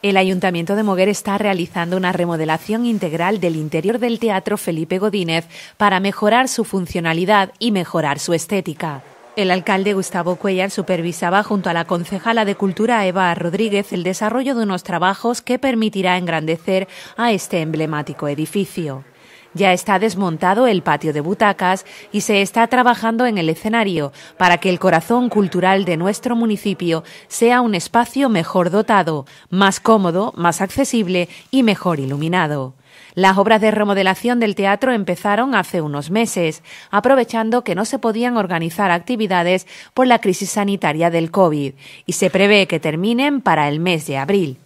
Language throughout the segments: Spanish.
El Ayuntamiento de Moguer está realizando una remodelación integral del interior del Teatro Felipe Godínez para mejorar su funcionalidad y mejorar su estética. El alcalde Gustavo Cuellar supervisaba junto a la concejala de Cultura Eva Rodríguez el desarrollo de unos trabajos que permitirá engrandecer a este emblemático edificio. Ya está desmontado el patio de butacas y se está trabajando en el escenario para que el corazón cultural de nuestro municipio sea un espacio mejor dotado, más cómodo, más accesible y mejor iluminado. Las obras de remodelación del teatro empezaron hace unos meses, aprovechando que no se podían organizar actividades por la crisis sanitaria del COVID, y se prevé que terminen para el mes de abril.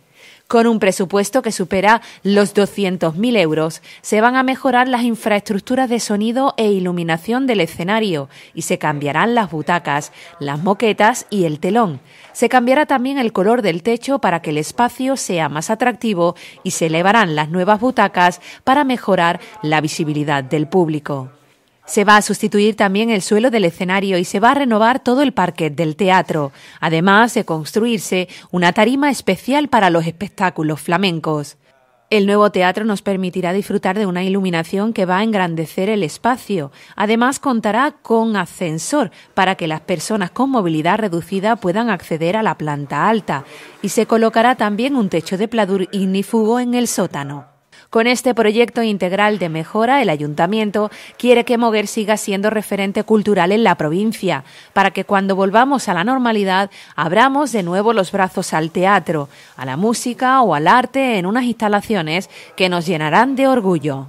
Con un presupuesto que supera los 200.000 euros, se van a mejorar las infraestructuras de sonido e iluminación del escenario y se cambiarán las butacas, las moquetas y el telón. Se cambiará también el color del techo para que el espacio sea más atractivo y se elevarán las nuevas butacas para mejorar la visibilidad del público. Se va a sustituir también el suelo del escenario y se va a renovar todo el parque del teatro, además de construirse una tarima especial para los espectáculos flamencos. El nuevo teatro nos permitirá disfrutar de una iluminación que va a engrandecer el espacio. Además contará con ascensor para que las personas con movilidad reducida puedan acceder a la planta alta y se colocará también un techo de pladur ignífugo en el sótano. Con este proyecto integral de mejora, el ayuntamiento quiere que Moguer siga siendo referente cultural en la provincia, para que cuando volvamos a la normalidad abramos de nuevo los brazos al teatro, a la música o al arte en unas instalaciones que nos llenarán de orgullo.